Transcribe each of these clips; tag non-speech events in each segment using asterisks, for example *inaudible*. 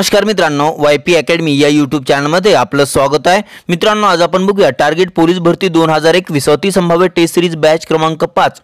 नमस्कार मित्रांनो Y P academy या युट्यूब चॅनलमध्ये आपलं स्वागत आहे मित्रांनो आज आपण बघूया टार्गेट पोलीस भरती दोन हजार एकवीस अतिसंभाव्य टेस्ट सिरीज बॅच क्रमांक पाच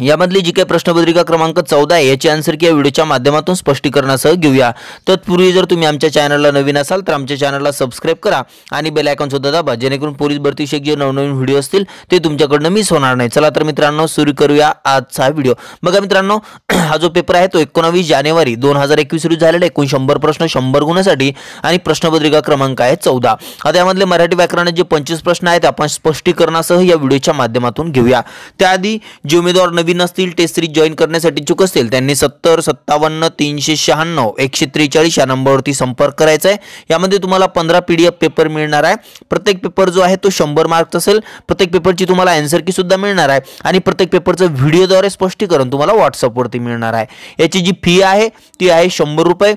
यामधली जी काही प्रश्नपत्रिका क्रमांक चौदा आहे याची आन्सर की या व्हिडिओच्या माध्यमातून स्पष्टीकरणासह घेऊया तत्पूर्वी जर तुम्ही आमच्या चॅनलला नवीन असाल तर आमच्या चॅनलला सबस्क्राईब करा आणि बेल सुद्धा दाबा जेणेकरून पोलीस भरतीविषयक जे नवनवीन व्हिडिओ असतील ते तुमच्याकडनं मिस होणार नाही चला तर मित्रांनो सुरू करूया आजचा व्हिडिओ बघा मित्रांनो *clears throat* हा जो पेपर आहे तो एकोणावीस जानेवारी दोन हजार एकवीस रोजी झालेला एकूण शंभर प्रश्न शंभर गुणासाठी आणि प्रश्नपत्रिका क्रमांक आहे चौदा आता यामधले मराठी व्याकरणात जे पंचवीस प्रश्न आहेत आपण स्पष्टीकरणासह या व्हिडिओच्या माध्यमातून घेऊया त्याआधी जे उमेदवार नवीन नसतील नसतील टेस्ट सिरीज जॉईन करण्यासाठी इच्छुक असेल त्यांनी सत्तर सत्तावन्न तीनशे शहाण्णव एकशे त्रेचाळीस या नंबरवरती संपर्क करायचा आहे यामध्ये तुम्हाला पंधरा पी डी एफ पेपर मिळणार आहे प्रत्येक पेपर जो आहे तो शंभर मार्क्स असेल प्रत्येक पेपरची तुम्हाला अँसर की सुद्धा मिळणार आहे आणि प्रत्येक पेपरचं व्हिडिओद्वारे स्पष्टीकरण तुम्हाला व्हॉट्सअपवरती मिळणार आहे याची जी फी आहे ती आहे शंभर रुपये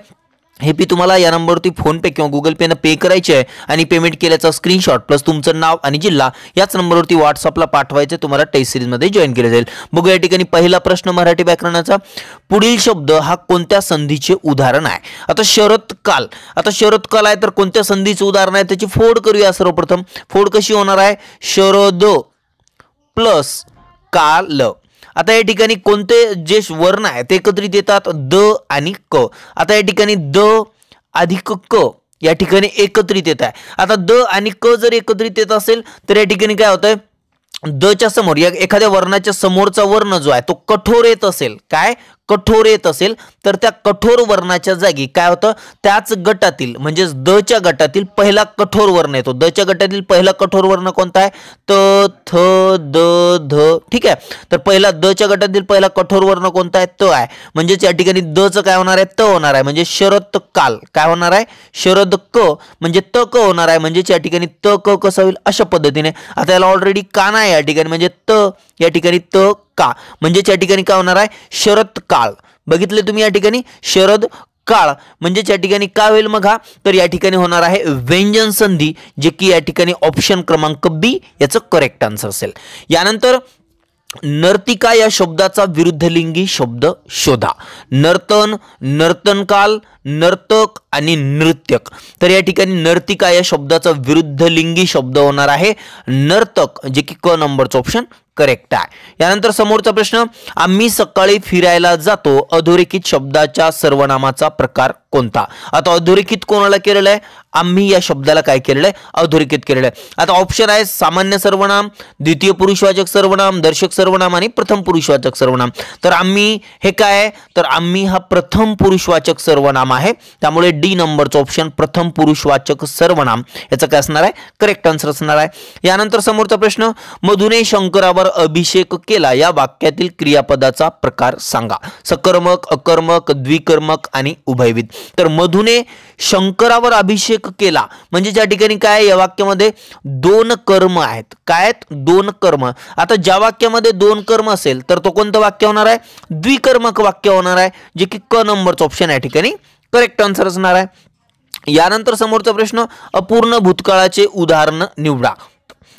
हे पी तुम्हाला या नंबरवरती फोनपे किंवा गुगल पेनं पे करायचे आहे आणि पेमेंट केल्याचा स्क्रीनशॉट प्लस तुमचं नाव आणि जिल्हा याच नंबरवरती व्हॉट्सअपला आहे तुम्हाला टेस्ट सिरीजमध्ये जॉईन केलं जाईल बघू या ठिकाणी पहिला प्रश्न मराठी व्याकरणाचा पुढील शब्द हा कोणत्या संधीचे उदाहरण आहे आता शरद काल आता शरद काल आहे तर कोणत्या संधीचं उदाहरण आहे त्याची फोड करूया सर्वप्रथम फोड कशी होणार आहे शरद प्लस काल आता या ठिकाणी कोणते जे वर्ण आहे ते एकत्रित येतात द आणि क आता या ठिकाणी द अधिक क या ठिकाणी एकत्रित येत आहे आता द आणि क जर एकत्रित येत असेल तर या ठिकाणी काय होतंय द च्या समोर या एखाद्या वर्णाच्या समोरचा वर्ण जो आहे तो कठोर येत असेल काय कठोर येत असेल तर त्या कठोर वर्णाच्या जागी काय होतं त्याच गटातील म्हणजेच दच्या गटातील पहिला कठोर वर्ण येतो द च्या गटातील पहिला कठोर वर्ण कोणता आहे त थ द ध ठीक आहे तर पहिला दच्या गटातील पहिला कठोर वर्ण कोणता आहे त आहे म्हणजेच या ठिकाणी द च काय होणार आहे त होणार आहे म्हणजे शरद काल काय होणार आहे शरद क म्हणजे त क होणार आहे म्हणजेच या ठिकाणी त क कसं होईल अशा पद्धतीने आता याला ऑलरेडी काना आहे या ठिकाणी म्हणजे त या ठिकाणी त का म्हणजेच या ठिकाणी काय होणार आहे शरद काळ बघितले तुम्ही या ठिकाणी शरद काळ म्हणजेच या ठिकाणी का होईल मग हा तर या ठिकाणी होणार आहे व्यंजन संधी जे की या ठिकाणी ऑप्शन क्रमांक बी याचं करेक्ट आन्सर असेल यानंतर नर्तिका या शब्दाचा विरुद्धलिंगी शब्द शोधा नर्तन नर्तनकाल नर्तक आणि नृत्यक तर या ठिकाणी नर्तिका या शब्दाचा विरुद्धलिंगी शब्द होणार आहे नर्तक जे की क नंबरचं ऑप्शन करेक्ट आहे यानंतर समोरचा प्रश्न आम्ही सकाळी फिरायला जातो अधोरेखित शब्दाच्या सर्वनामाचा प्रकार कोणता आता अधोरेखित कोणाला केलेलं आहे आम्ही या शब्दाला काय केलेलं आहे अधोरेखित केलेलं आहे आता ऑप्शन आहे सामान्य सर्वनाम द्वितीय पुरुषवाचक सर्वनाम दर्शक सर्वनाम आणि प्रथम पुरुषवाचक सर्वनाम तर आम्ही हे काय आहे तर आम्ही हा प्रथम पुरुषवाचक सर्वनाम आहे त्यामुळे डी नंबरचं ऑप्शन प्रथम पुरुषवाचक सर्वनाम याचं काय असणार आहे करेक्ट आन्सर असणार आहे यानंतर समोरचा प्रश्न मधुने शंकराबा अभिषेक केला या वाक्यातील क्रियापदाचा प्रकार सांगा सकर्मक अकर्मक द्विकर्मक आणि उभयविध तर मधुने शंकरावर अभिषेक केला म्हणजे ज्या ठिकाणी काय या वाक्यामध्ये दोन कर्म आहेत काय दोन कर्म आता ज्या वाक्यामध्ये दोन कर्म असेल तर तो कोणतं वाक्य होणार आहे द्विकर्मक वाक्य होणार आहे जे की क नंबरचं ऑप्शन या ठिकाणी करेक्ट आन्सर असणार आहे यानंतर समोरचा प्रश्न अपूर्ण भूतकाळाचे उदाहरण निवडा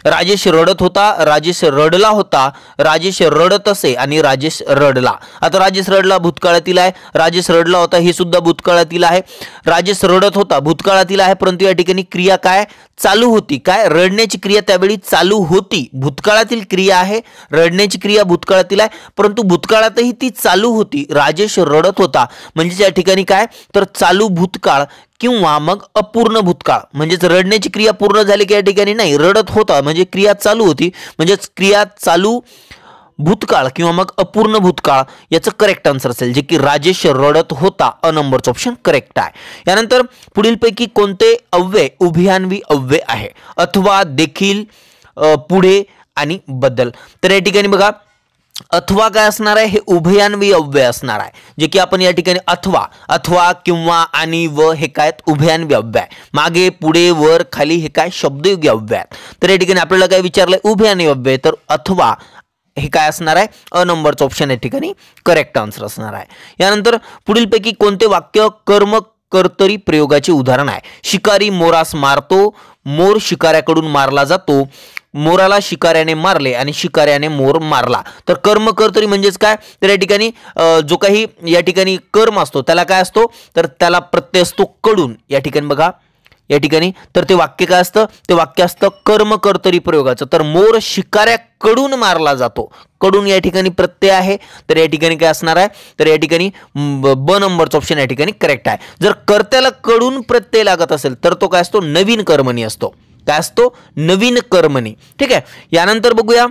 राजेश रडत होता राजेश रडला होता राजेश रडत असे आणि राजेश रडला आता राजेश रडला भूतकाळातील आहे राजेश रडला होता हे सुद्धा भूतकाळातील आहे राजेश रडत होता भूतकाळातील आहे परंतु या ठिकाणी क्रिया काय चालू होती काय रडण्याची क्रिया त्यावेळी चालू होती भूतकाळातील क्रिया आहे रडण्याची क्रिया भूतकाळातील आहे परंतु भूतकाळातही ती चालू होती राजेश रडत होता म्हणजे या ठिकाणी काय तर चालू भूतकाळ किंवा मग अपूर्ण भूतकाळ म्हणजेच रडण्याची क्रिया पूर्ण झाली की या ठिकाणी नाही रडत होता म्हणजे क्रिया चालू होती म्हणजेच क्रिया चालू भूतकाळ किंवा मग अपूर्ण भूतकाळ याचं करेक्ट आन्सर असेल जे की राजेश रडत होता अ नंबरचं ऑप्शन करेक्ट आहे यानंतर पुढीलपैकी कोणते अव्यय उभयान्वी अव्यय आहे अथवा देखील पुढे आणि बदल तर या ठिकाणी बघा अथवा काय असणार आहे हे उभयान्वी अव्यय असणार आहे जे की आपण या ठिकाणी अथवा अथवा किंवा आणि व हे काय उभयान्वी अव्यय मागे पुढे वर खाली हे काय शब्दयोगी अव्यय तर या ठिकाणी आपल्याला काय विचारलंय उभयान्वी अव्यय तर अथवा हे काय असणार आहे अ नंबरचं ऑप्शन या ठिकाणी करेक्ट आन्सर असणार आहे यानंतर पुढीलपैकी कोणते वाक्य कर्म कर्तरी प्रयोगाचे उदाहरण आहे शिकारी मोरास मारतो मोर शिकाऱ्याकडून मारला जातो मोराला शिकाऱ्याने मारले आणि शिकाऱ्याने मोर मारला तर कर्मकर्तरी म्हणजेच काय तर या ठिकाणी जो काही या ठिकाणी कर्म असतो त्याला काय असतो तर त्याला प्रत्यय असतो कडून या ठिकाणी बघा या ठिकाणी तर ते वाक्य काय असतं ते वाक्य असतं कर्मकर्तरी प्रयोगाचं तर मोर शिकाऱ्याकडून मारला जातो कडून या ठिकाणी प्रत्यय आहे तर या ठिकाणी काय असणार आहे तर या ठिकाणी ब नंबरचा ऑप्शन या ठिकाणी करेक्ट आहे जर कर्त्याला कडून प्रत्यय लागत असेल तर तो काय असतो नवीन कर्मणी असतो काय असतो नवीन कर्मने ठीक आहे यानंतर बघूया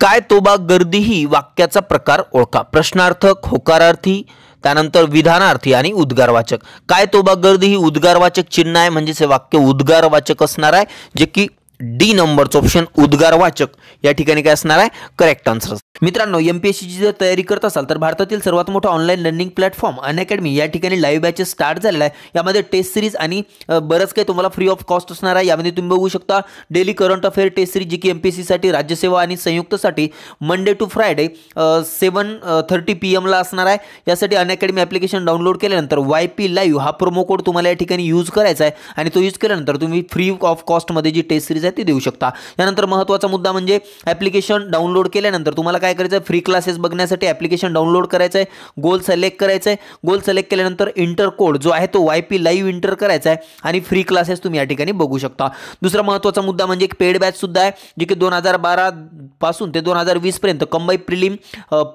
काय तोबा गर्दी ही वाक्याचा प्रकार ओळखा प्रश्नार्थक होकारार्थी त्यानंतर विधानार्थी आणि उद्गारवाचक काय तोबा गर्दी ही उद्गारवाचक चिन्ह आहे म्हणजेच हे वाक्य उद्गारवाचक असणार आहे जे की डी नंबरचं ऑप्शन उद्गारवाचक या ठिकाणी काय असणार आहे करेक्ट आन्सर मित्रांनो एम पी एस सीची जर तयारी करत असाल तर भारतातील सर्वात मोठा ऑनलाईन लर्निंग प्लॅटफॉर्म अनअकॅडमी या ठिकाणी लाईव्ह बॅचेस स्टार्ट झालेला आहे यामध्ये टेस्ट सिरीज आणि बरंच काही तुम्हाला फ्री ऑफ कॉस्ट असणार आहे यामध्ये तुम्ही बघू शकता daily current affair test series जी की एम पी एस सीसाठी राज्यसेवा आणि संयुक्तसाठी Monday to Friday seven thirty P एमला असणार आहे यासाठी अनअकॅडमी ॲप्लिकेशन डाउनलोड केल्यानंतर वाय पी लाईव्ह हा प्रोमो कोड तुम्हाला या ठिकाणी यूज करायचा आहे आणि तो यूज केल्यानंतर तुम्ही फ्री ऑफ कॉस्टमध्ये जी टेस्ट सिरीज ते देऊ शकता यानंतर महत्त्वाचा मुद्दा म्हणजे ॲप्लिकेशन डाउनलोड केल्यानंतर तुम्हाला काय करायचं फ्री क्लासेस बघण्यासाठी ॲप्लिकेशन डाउनलोड करायचं आहे गोल सिलेक्ट करायचं आहे गोल सिलेक्ट केल्यानंतर इंटर कोड जो आहे तो वाय पी लाईव्ह इंटर करायचा आहे आणि फ्री क्लासेस तुम्ही या ठिकाणी बघू शकता दुसरा महत्त्वाचा मुद्दा म्हणजे एक पेड बॅचसुद्धा आहे जे की दोन हजार बारापासून ते दोन हजार वीसपर्यंत combine prelim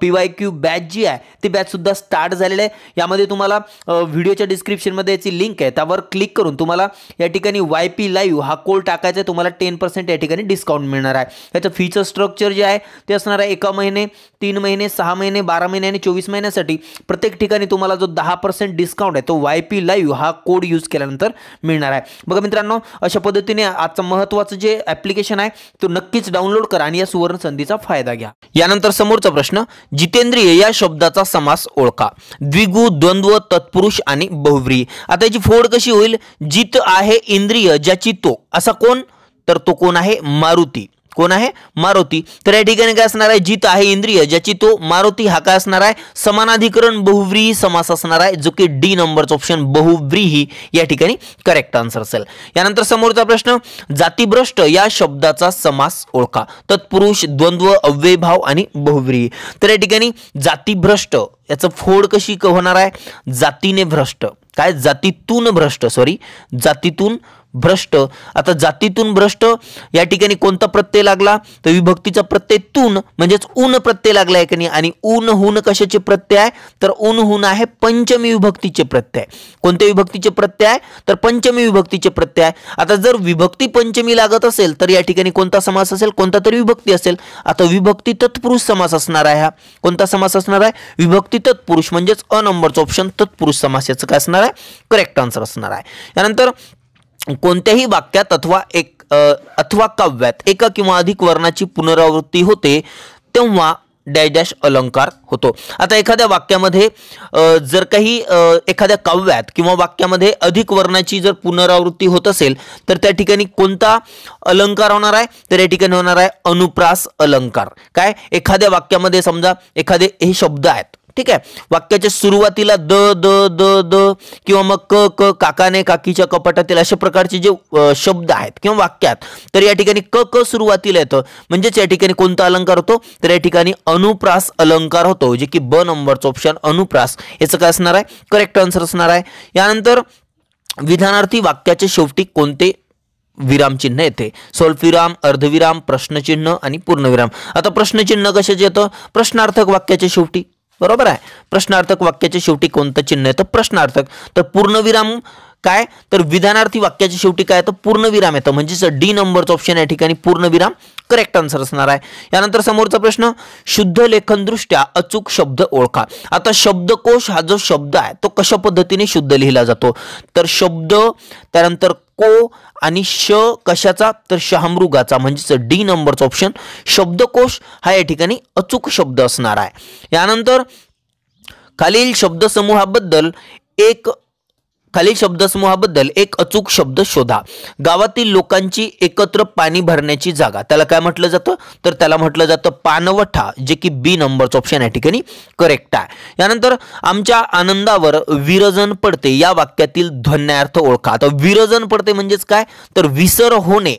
P Y Q batch जी आहे ती बॅचसुद्धा स्टार्ट झालेली आहे यामध्ये तुम्हाला व्हिडिओच्या डिस्क्रिप्शनमध्ये याची लिंक आहे त्यावर क्लिक करून तुम्हाला या ठिकाणी वाय पी लाईव्ह हा कोड टाकायचा आहे तुम्हाला टेन पर्सेंट या ठिकाणी डिस्काउंट मिळणार आहे त्याचं फीचं स्ट्रक्चर जे आहे ते असणार आहे एका महिने तीन महिने सहा महिने बारा महिने आणि चोवीस महिन्यासाठी प्रत्येक ठिकाणी तुम्हाला जो दहा पर्सेंट डिस्काउंट आहे तो वाय पी लाईव्ह हा कोड यूज केल्यानंतर मिळणार आहे बघा मित्रांनो अशा पद्धतीने आजचं महत्त्वाचं जे ऍप्लिकेशन आहे तो नक्कीच डाउनलोड करा आणि या सुवर्ण संधीचा फायदा घ्या यानंतर समोरचा प्रश्न जितेंद्रिय या शब्दाचा समास ओळखा द्विगु द्वंद्व तत्पुरुष आणि बहुव्री आता याची फोड कशी होईल जित आहे इंद्रिय ज्याची तो असा कोण तर तो कोण आहे मारुती कोण आहे मारुती तर या ठिकाणी काय असणार आहे जित आहे इंद्रिय ज्याची तो मारुती हा काय असणार आहे समानाधिकरण बहुव्रीही समास असणार आहे जो की डी नंबरचा ऑप्शन बहुव्रीही या ठिकाणी करेक्ट आन्सर असेल यानंतर समोरचा प्रश्न जातीभ्रष्ट या शब्दाचा समास ओळखा तत्पुरुष द्वंद्व अव्ययभाव आणि बहुव्रीही तर या ठिकाणी जातीभ्रष्ट याचं फोड कशी होणार आहे जातीने भ्रष्ट काय जातीतून भ्रष्ट सॉरी जातीतून भ्रष्ट आता जातीतून भ्रष्ट या ठिकाणी कोणता प्रत्यय लागला तर विभक्तीचा प्रत्यय तून म्हणजेच ऊन प्रत्यय लागला आहे आणि ऊन हून कशाचे प्रत्यय आहे तर ऊन हून आहे पंचमी विभक्तीचे प्रत्यय कोणत्या विभक्तीचे प्रत्यय आहे तर पंचमी विभक्तीचे प्रत्यय आहे आता जर विभक्ती पंचमी लागत असेल तर या ठिकाणी कोणता समास असेल कोणता तरी विभक्ती असेल आता विभक्ती तत्पुरुष समास असणार आहे हा कोणता समास असणार आहे विभक्ती तत्पुरुष म्हणजेच अ नंबरचा ऑप्शन तत्पुरुष समास याचं काय असणार आहे करेक्ट आन्सर असणार आहे यानंतर कोणत्याही वाक्यात अथवा एक अथवा काव्यात एका किंवा अधिक वर्णाची पुनरावृत्ती होते तेव्हा डॅश अलंकार होतो आता एखाद्या वाक्यामध्ये जर काही एखाद्या काव्यात किंवा वाक्यामध्ये अधिक वर्णाची जर पुनरावृत्ती होत असेल तर त्या ठिकाणी कोणता अलंकार होणार आहे तर या ठिकाणी होणार आहे अनुप्रास अलंकार काय एखाद्या वाक्यामध्ये समजा एखादे हे शब्द आहेत ठीक आहे वाक्याच्या सुरुवातीला द द द द किंवा मग क क काकाने काकीच्या कपाटातील अशा प्रकारचे जे शब्द आहेत किंवा वाक्यात तर या ठिकाणी क क सुरुवातीला येतं म्हणजेच या ठिकाणी कोणता अलंकार होतो तर या ठिकाणी अनुप्रास अलंकार होतो जे की ब नंबरचं ऑप्शन अनुप्रास याचं काय असणार आहे करेक्ट आन्सर असणार आहे यानंतर विधानार्थी वाक्याच्या शेवटी कोणते विरामचिन्ह येते विराम अर्धविराम प्रश्नचिन्ह आणि पूर्णविराम आता प्रश्नचिन्ह कशाचे येतं प्रश्नार्थक वाक्याच्या शेवटी बरोबर आहे प्रश्नार्थक वाक्याच्या शेवटी कोणतं चिन्ह तर प्रश्नार्थक तर पूर्णविराम काय तर विधानार्थी वाक्याच्या शेवटी काय येतं पूर्णविराम येतं म्हणजेच डी नंबरचं ऑप्शन या ठिकाणी पूर्णविराम करेक्ट आन्सर असणार आहे यानंतर समोरचा प्रश्न शुद्ध लेखनदृष्ट्या अचूक शब्द ओळखा आता शब्दकोश हा जो शब्द आहे तो कशा पद्धतीने शुद्ध लिहिला जातो तर शब्द त्यानंतर को आणि श कशाचा तर शहामृगाचा म्हणजेच डी नंबरचा ऑप्शन शब्दकोश हा या ठिकाणी अचूक शब्द असणार आहे यानंतर खालील शब्दसमूहाबद्दल एक खाली शब्दसमूहाबद्दल एक अचूक शब्द शोधा गावातील लोकांची एकत्र पाणी भरण्याची जागा त्याला काय म्हटलं जातं तर त्याला म्हटलं जातं पानवठा जे की बी नंबरचं ऑप्शन या ठिकाणी करेक्ट आहे यानंतर आमच्या आनंदावर विरजन पडते या वाक्यातील ध्वन्यार्थ ओळखा आता विरजन पडते म्हणजेच काय तर विसर होणे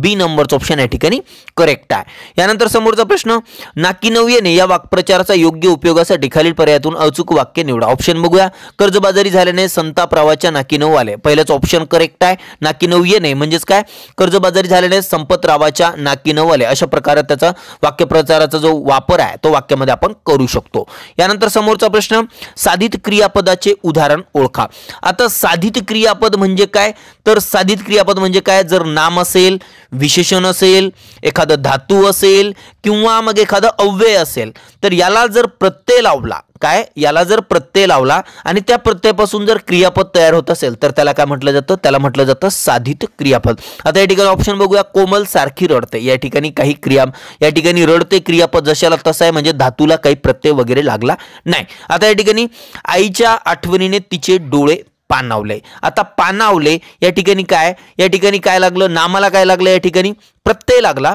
बी नंबरचं ऑप्शन या ठिकाणी करेक्ट आहे यानंतर समोरचा प्रश्न नाकी नव्याने या वाक्प्रचाराचा योग्य उपयोगासाठी खालील पर्यायातून अचूक वाक्य निवडा ऑप्शन बघूया कर्जबाजारी झाल्याने संताप्रावाच्या नाकी नऊ आले पहिल्याच ऑप्शन करेक्ट आहे नाकी नऊ येणे म्हणजेच काय कर्जबाजारी झाल्याने संपतरावाच्या नाकी नऊ आले अशा प्रकारे त्याचा वाक्यप्रचाराचा जो वापर आहे तो वाक्यामध्ये आपण करू शकतो यानंतर समोरचा प्रश्न साधित क्रियापदाचे उदाहरण ओळखा आता साधित क्रियापद म्हणजे काय तर साधित क्रियापद म्हणजे काय जर नाम असेल विशेषण असेल एखादं धातू असेल किंवा मग एखादं अव्यय असेल तर याला जर प्रत्यय लावला काय याला जर प्रत्यय लावला आणि त्या प्रत्ययापासून जर क्रियापद तयार होत असेल तर त्याला काय म्हटलं जातं त्याला म्हटलं जातं साधित क्रियापद आता या ठिकाणी ऑप्शन बघूया कोमल सारखी रडते या ठिकाणी काही क्रिया या ठिकाणी रडते क्रियापद जशाला तसं आहे म्हणजे धातूला काही प्रत्यय वगैरे लागला नाही आता या ठिकाणी आईच्या आठवणीने तिचे डोळे पानावले आता पानावले या ठिकाणी काय या ठिकाणी काय लागलं नामाला काय लागलं या ठिकाणी प्रत्यय लागला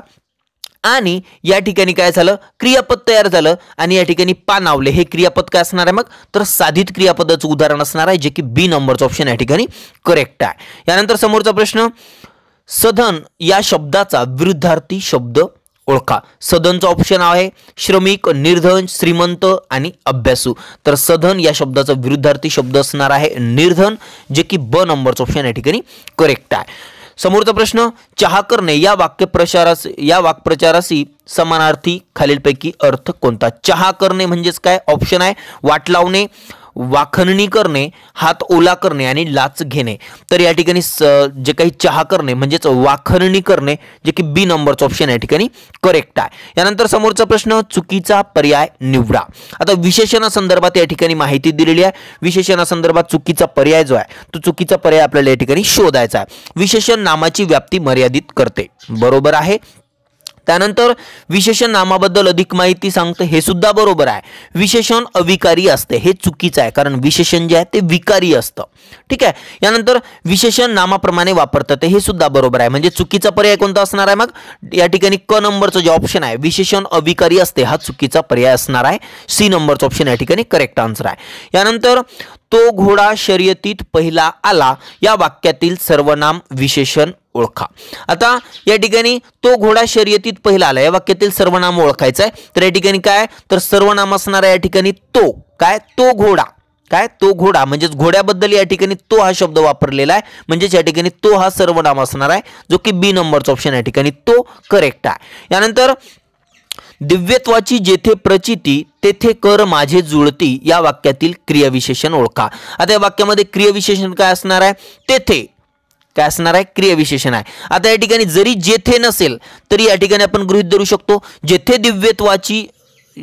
आणि या ठिकाणी काय झालं क्रियापद तयार झालं आणि या ठिकाणी पानावले हे क्रियापद काय असणार आहे मग तर साधित क्रियापदाचं उदाहरण असणार आहे जे की बी नंबरचं ऑप्शन या ठिकाणी करेक्ट आहे यानंतर समोरचा प्रश्न सधन या शब्दाचा विरुद्धार्थी शब्द ओळखा सधनचं ऑप्शन आहे श्रमिक निर्धन श्रीमंत आणि अभ्यासू तर सधन या शब्दाचा विरुद्धार्थी शब्द असणार आहे निर्धन जे की ब नंबरचं ऑप्शन या ठिकाणी करेक्ट आहे समोरचा प्रश्न चहा करणे या वाक्यप्रचारास या वाक्प्रचाराशी समानार्थी खालीलपैकी अर्थ कोणता चहा करणे म्हणजेच काय ऑप्शन आहे वाट लावणे वाखणणी करणे हात ओला करणे आणि लाच घेणे तर या ठिकाणी जे काही चहा करणे म्हणजेच वाखणणी करणे जे की बी नंबरचं ऑप्शन या ठिकाणी करेक्ट आहे यानंतर समोरचा प्रश्न चुकीचा पर्याय निवडा आता विशेषणासंदर्भात या ठिकाणी माहिती दिलेली आहे विशेषणासंदर्भात चुकीचा पर्याय जो आहे तो चुकीचा पर्याय आपल्याला या ठिकाणी शोधायचा आहे विशेषण नामाची व्याप्ती मर्यादित करते बरोबर आहे त्यानंतर विशेषण नामाबद्दल अधिक माहिती सांगतं हे सुद्धा बरोबर आहे विशेषण अविकारी असते हे चुकीचं आहे कारण विशेषण जे आहे ते विकारी असतं ठीक आहे यानंतर विशेषण नामाप्रमाणे वापरतं ते हे सुद्धा बरोबर आहे म्हणजे चुकीचा पर्याय कोणता असणार आहे मग या ठिकाणी क नंबरचं जे ऑप्शन आहे विशेषण अविकारी असते हा चुकीचा पर्याय असणार आहे सी नंबरचं ऑप्शन या ठिकाणी करेक्ट आन्सर आहे यानंतर तो घोडा शर्यतीत पहिला आला या वाक्यातील सर्वनाम विशेषण ओळखा आता या ठिकाणी तो घोडा शर्यतीत पहिला आला या वाक्यातील सर्वनाम ओळखायचं आहे तर या ठिकाणी काय तर सर्वनाम असणारा या ठिकाणी तो काय तो घोडा काय तो घोडा म्हणजेच घोड्याबद्दल या ठिकाणी तो हा शब्द वापरलेला आहे म्हणजेच या ठिकाणी तो हा सर्वनाम असणार आहे जो की बी नंबरचा ऑप्शन या ठिकाणी तो करेक्ट आहे यानंतर दिव्यत्वाची जेथे प्रचिती तेथे कर माझे जुळती या वाक्यातील क्रियाविशेषण ओळखा आता या वाक्यामध्ये क्रियाविशेषण काय असणार आहे तेथे काय असणार आहे क्रियाविशेषण आहे आता या ठिकाणी जरी जेथे नसेल तरी या ठिकाणी आपण गृहित धरू शकतो जेथे दिव्यत्वाची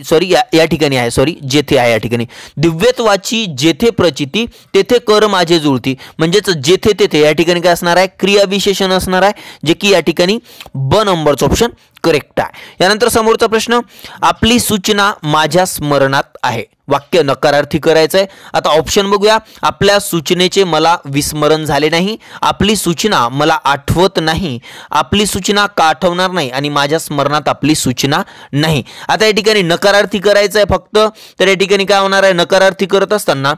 सॉरी या या ठिकाणी आहे सॉरी जेथे आहे या ठिकाणी दिव्यत्वाची जेथे प्रचिती तेथे कर माझे जुळती म्हणजेच जेथे तेथे या ठिकाणी काय असणार आहे क्रियाविशेषण असणार आहे जे की या ठिकाणी ब नंबरचं ऑप्शन करेक्ट आहे यानंतर समोरचा प्रश्न आपली सूचना माझ्या स्मरणात आहे वाक्य नकारार्थी करायचं आहे आता ऑप्शन बघूया आपल्या सूचनेचे मला विस्मरण झाले नाही आपली सूचना मला आठवत नाही आपली सूचना का आठवणार नाही आणि माझ्या स्मरणात आपली सूचना नाही आता या ठिकाणी नकारार्थी करायचं आहे फक्त तर या ठिकाणी काय होणार आहे नकारार्थी करत असताना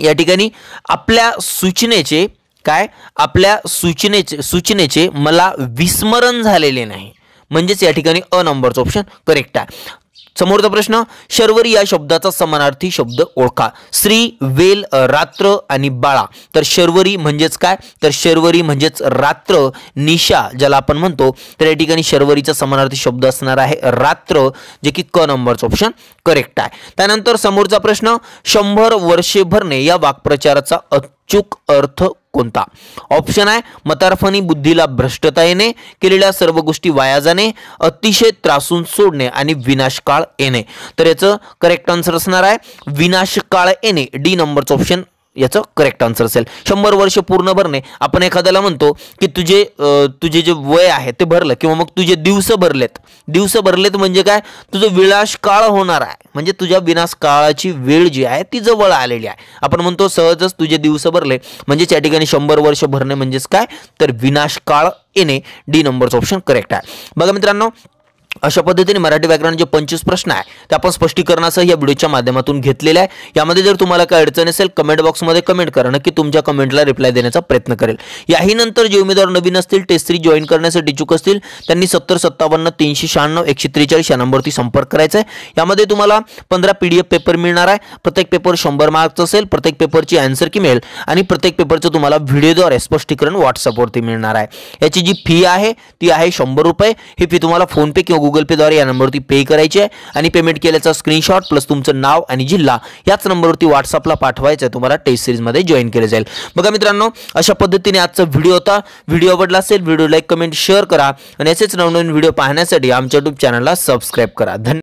या ठिकाणी आपल्या सूचनेचे काय आपल्या सूचनेचे सूचनेचे मला विस्मरण झालेले नाही म्हणजेच या ठिकाणी अ नंबरचा ऑप्शन करेक्ट आहे समोरचा प्रश्न शर्वरी या शब्दाचा समानार्थी शब्द ओळखा श्री वेल रात्र आणि बाळा तर शर्वरी म्हणजेच काय तर शर्वरी म्हणजेच रात्र निशा ज्याला आपण म्हणतो तर या ठिकाणी शर्वरीचा समानार्थी शब्द असणार आहे रात्र जे की क नंबरचं ऑप्शन करेक्ट आहे त्यानंतर समोरचा प्रश्न शंभर वर्षे भरणे या वाक्प्रचाराचा अचूक अर्थ कोणता ऑप्शन आहे मतार्फानी बुद्धीला भ्रष्टता येणे केलेल्या सर्व गोष्टी वाया जाणे अतिशय त्रासून सोडणे आणि विनाशकाळ येणे तर याचं करेक्ट आन्सर असणार आहे विनाशकाळ येणे डी नंबरचं ऑप्शन याचं करेक्ट आन्सर असेल शंभर वर्ष पूर्ण भरणे आपण एखाद्याला म्हणतो की तुझे तुझे जे वय आहे ते भरलं किंवा मग तुझे दिवस भरलेत दिवस भरलेत म्हणजे काय तुझं विनाश काळ होणार आहे म्हणजे तुझ्या विनाश काळाची वेळ जी आहे ती जवळ आलेली आहे आपण म्हणतो सहजच तुझे दिवस भरले म्हणजे त्या ठिकाणी शंभर वर्ष भरणे म्हणजेच काय तर विनाश काळ येणे डी नंबरचं ऑप्शन करेक्ट आहे बघा मित्रांनो अशा पद्धतीने मराठी व्याकरण जे पंचवीस प्रश्न आहे ते आपण स्पष्टीकरणासह या व्हिडिओच्या माध्यमातून घेतलेलं आहे यामध्ये जर तुम्हाला काय अडचण असेल कमेंट बॉक्समध्ये कमेंट करा नक्की तुमच्या कमेंटला रिप्लाय देण्याचा प्रयत्न करेल याही नंतर जे उमेदवार नवीन असतील टेस्ट थ्री जॉईन करण्यासाठी इच्छुक असतील त्यांनी सत्तर सत्तावन्न तीनशे शहाण्णव एकशे त्रेचाळीस या नंबरवरती संपर्क करायचा आहे यामध्ये तुम्हाला पंधरा पी डी एफ पेपर मिळणार आहे प्रत्येक पेपर शंभर मार्कचं असेल प्रत्येक पेपरची अँसर की मिळेल आणि प्रत्येक पेपरचं तुम्हाला व्हिडिओद्वारे स्पष्टीकरण व्हॉट्सअपवरती मिळणार आहे याची जी फी आहे ती आहे शंभर रुपये ही फी तुम्हाला फोनपे किंवा गुगल पेद्वारे या नंबरवरती पे करायचे आहे आणि पेमेंट केल्याचा स्क्रीनशॉट प्लस तुमचं नाव आणि जिल्हा याच नंबरवरती व्हॉट्सअपला पाठवायचं आहे तुम्हाला टेस्ट सिरीजमध्ये जॉईन केलं जाईल बघा मित्रांनो अशा पद्धतीने आजचा व्हिडिओ होता व्हिडिओ आवडला असेल व्हिडिओ लाईक कमेंट शेअर करा आणि असेच नवनवीन व्हिडिओ पाहण्यासाठी आमच्या यूट्यूब चॅनलला सबस्क्राईब करा धन्यवाद